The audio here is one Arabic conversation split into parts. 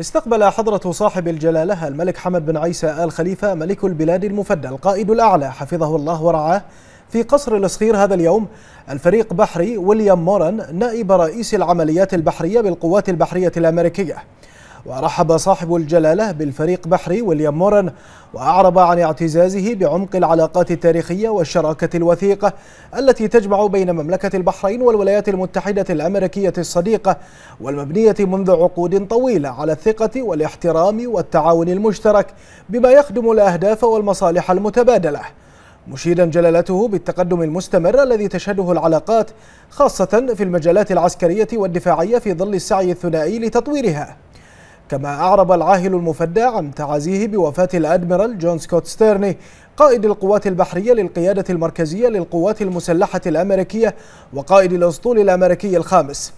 استقبل حضرة صاحب الجلالة الملك حمد بن عيسى آل خليفة ملك البلاد المفدى القائد الأعلى حفظه الله ورعاه في قصر الصخير هذا اليوم الفريق بحري ويليام موران نائب رئيس العمليات البحرية بالقوات البحرية الأمريكية ورحب صاحب الجلالة بالفريق بحري ويليام مورن وأعرب عن اعتزازه بعمق العلاقات التاريخية والشراكة الوثيقة التي تجمع بين مملكة البحرين والولايات المتحدة الأمريكية الصديقة والمبنية منذ عقود طويلة على الثقة والاحترام والتعاون المشترك بما يخدم الأهداف والمصالح المتبادلة مشيدا جلالته بالتقدم المستمر الذي تشهده العلاقات خاصة في المجالات العسكرية والدفاعية في ظل السعي الثنائي لتطويرها كما أعرب العاهل المفدى عن تعازيه بوفاة الأدميرال جون سكوت ستيرني قائد القوات البحرية للقيادة المركزية للقوات المسلحة الأمريكية وقائد الأسطول الأمريكي الخامس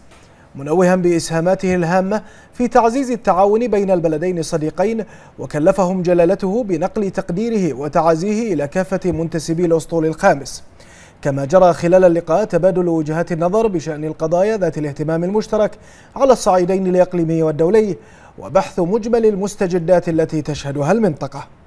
منوها بإسهاماته الهامة في تعزيز التعاون بين البلدين الصديقين وكلفهم جلالته بنقل تقديره وتعازيه إلى كافة منتسبي الأسطول الخامس كما جرى خلال اللقاء تبادل وجهات النظر بشأن القضايا ذات الاهتمام المشترك على الصعيدين الإقليمي والدولي وبحث مجمل المستجدات التي تشهدها المنطقه